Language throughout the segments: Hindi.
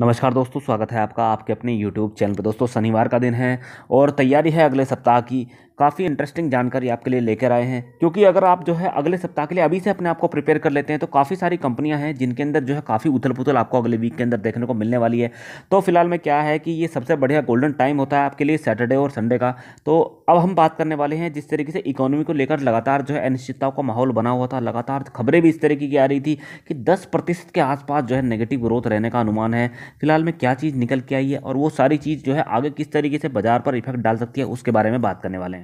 नमस्कार दोस्तों स्वागत है आपका आपके अपने YouTube चैनल पर दोस्तों शनिवार का दिन है और तैयारी है अगले सप्ताह की काफ़ी इंटरेस्टिंग जानकारी आपके लिए लेकर आए हैं क्योंकि अगर आप जो है अगले सप्ताह के लिए अभी से अपने आप को प्रिपेयर कर लेते हैं तो काफ़ी सारी कंपनियां हैं जिनके अंदर जो है काफ़ी उथल पुथल आपको अगले वीक के अंदर देखने को मिलने वाली है तो फिलहाल में क्या है कि ये सबसे बढ़िया गोल्डन टाइम होता है आपके लिए सैटरडे और संडे का तो अब हम बात करने वाले हैं जिस तरीके से इकोनॉमी को लेकर लगातार जो है अनिश्चितताओं का माहौल बना हुआ था लगातार खबरें भी इस तरीके की आ रही थी कि दस प्रतिशत के आसपास जो है नेगेटिव ग्रोथ रहने का अनुमान है फिलहाल में क्या चीज़ निकल के आई है और वो सारी चीज़ जो है आगे किस तरीके से बाजार पर इफेक्ट डाल सकती है उसके बारे में बात करने वाले हैं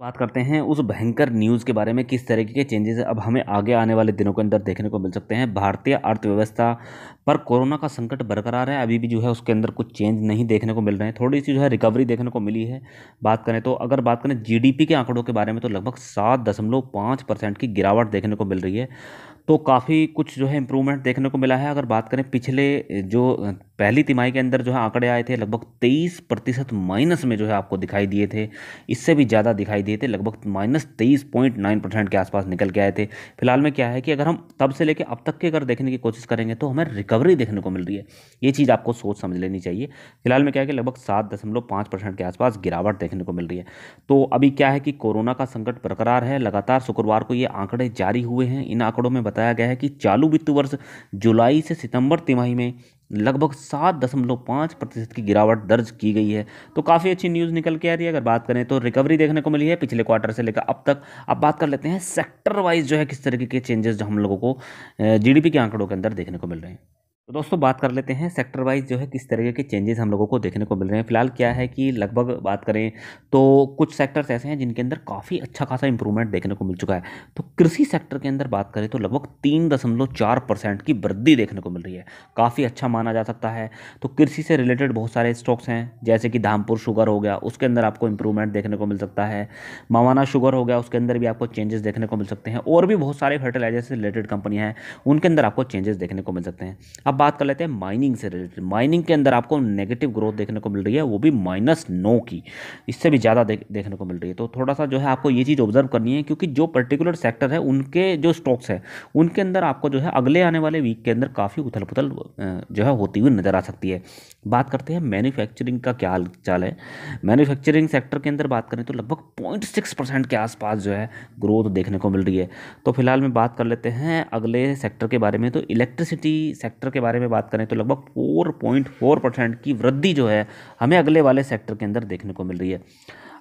बात करते हैं उस भयंकर न्यूज़ के बारे में किस तरीके के चेंजेस अब हमें आगे आने वाले दिनों के अंदर देखने को मिल सकते हैं भारतीय अर्थव्यवस्था पर कोरोना का संकट बरकरार है अभी भी जो है उसके अंदर कुछ चेंज नहीं देखने को मिल रहे हैं थोड़ी सी जो है रिकवरी देखने को मिली है बात करें तो अगर बात करें जी के आंकड़ों के बारे में तो लगभग सात दशमलव पाँच परसेंट की गिरावट देखने को मिल रही है तो काफ़ी कुछ जो है इम्प्रूवमेंट देखने को मिला है अगर बात करें पिछले जो पहली तिमाही के अंदर जो है आंकड़े आए थे लगभग तेईस प्रतिशत माइनस में जो है आपको दिखाई दिए थे इससे भी ज़्यादा दिखाई दिए थे लगभग माइनस तेईस पॉइंट नाइन परसेंट के आसपास निकल के आए थे फिलहाल में क्या है कि अगर हम तब से लेकर अब तक के अगर देखने की कोशिश करेंगे तो हमें रिकवरी देखने को मिल रही है ये चीज़ आपको सोच समझ लेनी चाहिए फिलहाल में क्या है कि लगभग सात दशमलव पाँच परसेंट के आसपास गिरावट देखने को मिल रही है तो अभी क्या है कि कोरोना का संकट बरकरार है लगातार शुक्रवार को ये आंकड़े जारी हुए हैं इन आंकड़ों में बताया गया है कि चालू वित्त वर्ष जुलाई से सितंबर तिमाही में लगभग सात दशमलव पाँच प्रतिशत की गिरावट दर्ज की गई है तो काफ़ी अच्छी न्यूज़ निकल के आ रही है अगर बात करें तो रिकवरी देखने को मिली है पिछले क्वार्टर से लेकर अब तक अब बात कर लेते हैं सेक्टर वाइज जो है किस तरीके के चेंजेस जो हम लोगों को जीडीपी के आंकड़ों के अंदर देखने को मिल रहे हैं तो दोस्तों बात कर लेते हैं सेक्टर वाइज जो है किस तरीके के चेंजेस हम लोगों को देखने को मिल रहे हैं फिलहाल क्या है कि लगभग बात करें तो कुछ सेक्टर्स ऐसे हैं जिनके अंदर काफ़ी अच्छा खासा इंप्रूवमेंट देखने को मिल चुका है तो कृषि सेक्टर के अंदर बात करें तो लगभग तीन दशमलव चार परसेंट की वृद्धि देखने को मिल रही है काफ़ी अच्छा माना जा सकता है तो कृषि से रिलेटेड बहुत सारे स्टॉक्स हैं जैसे कि धामपुर शुगर हो गया उसके अंदर आपको इंप्रूवमेंट देखने को मिल सकता है मवाना शुगर हो गया उसके अंदर भी आपको चेंजेस देखने को मिल सकते हैं और भी बहुत सारे फर्टिलाइजर से रिलेटेड कंपनियाँ हैं उनके अंदर आपको चेंजेस देखने को मिल सकते हैं अब अब बात कर लेते हैं माइनिंग से रिलेटेड माइनिंग के अंदर आपको नेगेटिव ग्रोथ देखने को मिल रही है वो भी माइनस नो की इससे भी ज़्यादा देख, देखने को मिल रही है तो थोड़ा सा जो है आपको ये चीज़ ऑब्जर्व करनी है क्योंकि जो पर्टिकुलर सेक्टर है उनके जो स्टॉक्स हैं उनके अंदर आपको जो है अगले आने वाले वीक के अंदर काफ़ी उथल पुथल जो है होती हुई नज़र आ सकती है बात करते हैं मैन्युफैक्चरिंग का क्या हाल है मैन्युफैक्चरिंग सेक्टर के अंदर बात करें तो लगभग पॉइंट के आसपास जो है ग्रोथ देखने को मिल रही है तो फिलहाल मैं बात कर लेते हैं अगले सेक्टर के बारे में तो इलेक्ट्रिसिटी सेक्टर के बारे में बात करें तो लगभग फोर पॉइंट फोर परसेंट की वृद्धि जो है हमें अगले वाले सेक्टर के अंदर देखने को मिल रही है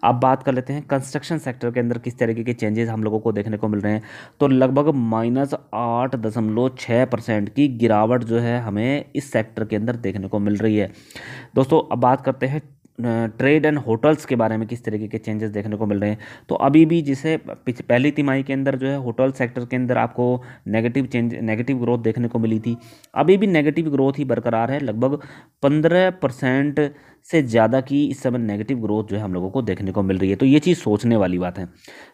अब बात कर लेते हैं कंस्ट्रक्शन सेक्टर के अंदर किस तरीके के चेंजेस हम लोगों को देखने को मिल रहे हैं तो लगभग माइनस आठ दशमलव छः परसेंट की गिरावट जो है हमें इस सेक्टर के अंदर देखने को मिल रही है दोस्तों अब बात करते हैं ट्रेड एंड होटल्स के बारे में किस तरीके के चेंजेस देखने को मिल रहे हैं तो अभी भी जिसे पहली तिमाही के अंदर जो है होटल सेक्टर के अंदर आपको नेगेटिव चेंज नेगेटिव ग्रोथ देखने को मिली थी अभी भी नेगेटिव ग्रोथ ही बरकरार है लगभग पंद्रह परसेंट से ज़्यादा की इस समय नेगेटिव ग्रोथ जो है हम लोगों को देखने को मिल रही है तो ये चीज़ सोचने वाली बात है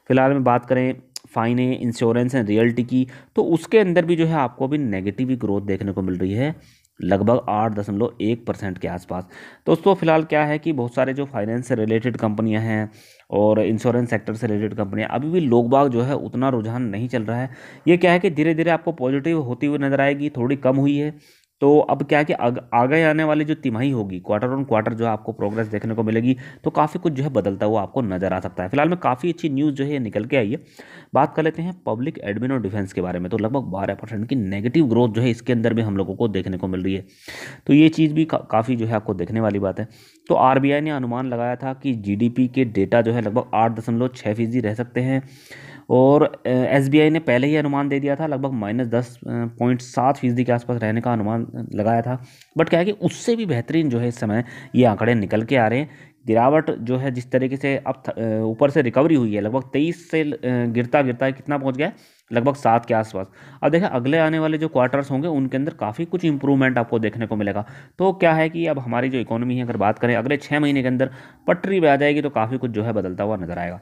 फिलहाल में बात करें फाइने इंश्योरेंस एंड रियल्टी की तो उसके अंदर भी जो है आपको अभी नेगेटिव ग्रोथ देखने को मिल रही है लगभग आठ दशमलव एक परसेंट के आसपास दोस्तों फिलहाल क्या है कि बहुत सारे जो फाइनेंस से रिलेटेड कंपनियां हैं और इंश्योरेंस सेक्टर से रिलेटेड कंपनियां अभी भी लोग बाग जो है उतना रुझान नहीं चल रहा है ये क्या है कि धीरे धीरे आपको पॉजिटिव होती हुई नज़र आएगी थोड़ी कम हुई है तो अब क्या कि आग, आगे आने वाले जो तिमाही होगी क्वार्टर ऑन क्वार्टर जो है आपको प्रोग्रेस देखने को मिलेगी तो काफ़ी कुछ जो है बदलता हुआ आपको नजर आ सकता है फिलहाल में काफ़ी अच्छी न्यूज़ जो है निकल के आई है बात कर लेते हैं पब्लिक एडमिन और डिफेंस के बारे में तो लगभग बारह परसेंट की नेगेटिव ग्रोथ जो है इसके अंदर भी हम लोगों को देखने को मिल रही है तो ये चीज़ भी का, काफ़ी जो है आपको देखने वाली बात है तो आर ने अनुमान लगाया था कि जी के डेटा जो है लगभग आठ दशमलव छः फीसदी रह सकते हैं और एस ने पहले ही अनुमान दे दिया था लगभग माइनस दस पॉइंट सात फीसदी के आसपास रहने का अनुमान लगाया था बट क्या है कि उससे भी बेहतरीन जो है इस समय ये आंकड़े निकल के आ रहे हैं गिरावट जो है जिस तरीके से अब ऊपर से रिकवरी हुई है लगभग तेईस से गिरता गिरता कितना पहुंच गया लगभग सात के आसपास अब देखिए अगले आने वाले जो क्वार्टर्स होंगे उनके अंदर काफ़ी कुछ इंप्रूवमेंट आपको देखने को मिलेगा तो क्या है कि अब हमारी जो इकोनॉमी है अगर बात करें अगले छः महीने के अंदर पटरी पर आ जाएगी तो काफ़ी कुछ जो है बदलता हुआ नजर आएगा